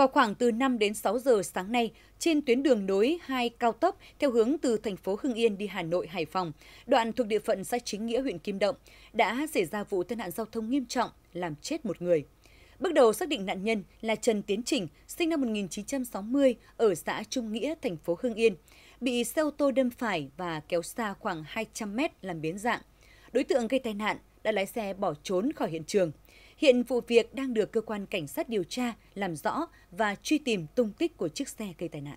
Vào khoảng từ 5 đến 6 giờ sáng nay, trên tuyến đường nối hai cao tốc theo hướng từ thành phố Hưng Yên đi Hà Nội, Hải Phòng, đoạn thuộc địa phận xã Chính Nghĩa huyện Kim Động, đã xảy ra vụ tai nạn giao thông nghiêm trọng làm chết một người. Bước đầu xác định nạn nhân là Trần Tiến Trình, sinh năm 1960 ở xã Trung Nghĩa, thành phố Hưng Yên, bị xe ô tô đâm phải và kéo xa khoảng 200 mét làm biến dạng. Đối tượng gây tai nạn đã lái xe bỏ trốn khỏi hiện trường. Hiện vụ việc đang được cơ quan cảnh sát điều tra làm rõ và truy tìm tung tích của chiếc xe gây tai nạn.